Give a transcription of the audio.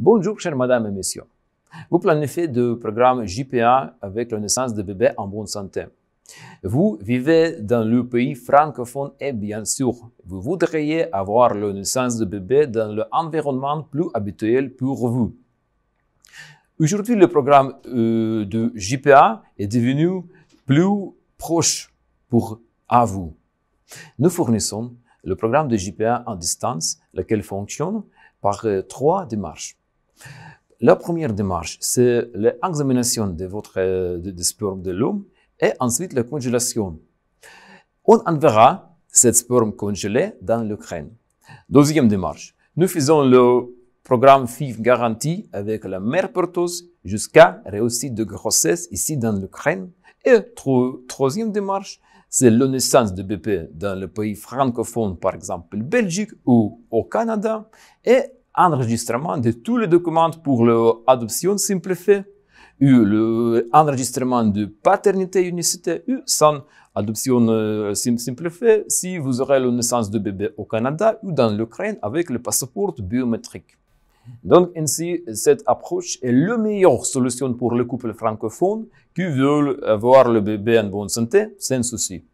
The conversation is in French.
Bonjour, chers madame et messieurs. Vous planifiez le programme JPA avec la naissance de bébés en bonne santé. Vous vivez dans le pays francophone et bien sûr, vous voudriez avoir la naissance de bébés dans l'environnement plus habituel pour vous. Aujourd'hui, le programme euh, de JPA est devenu plus proche pour à vous. Nous fournissons le programme de JPA en distance, lequel fonctionne par euh, trois démarches. La première démarche, c'est l'examination de votre euh, de, sperme de l'homme et ensuite la congélation. On enverra cette sperme congelée dans l'Ukraine. Deuxième démarche, nous faisons le programme FIV garanti avec la mère porteuse jusqu'à réussite de grossesse ici dans l'Ukraine. Et troisième démarche, c'est la naissance de bébé dans le pays francophone, par exemple Belgique ou au Canada, et enregistrement de tous les documents pour l'adoption simplifiée, ou l'enregistrement de paternité unicité, ou sans adoption euh, simplifiée si vous aurez la naissance de bébé au Canada ou dans l'Ukraine avec le passeport biométrique. Donc ainsi, cette approche est la meilleure solution pour les couples francophones qui veulent avoir le bébé en bonne santé sans souci.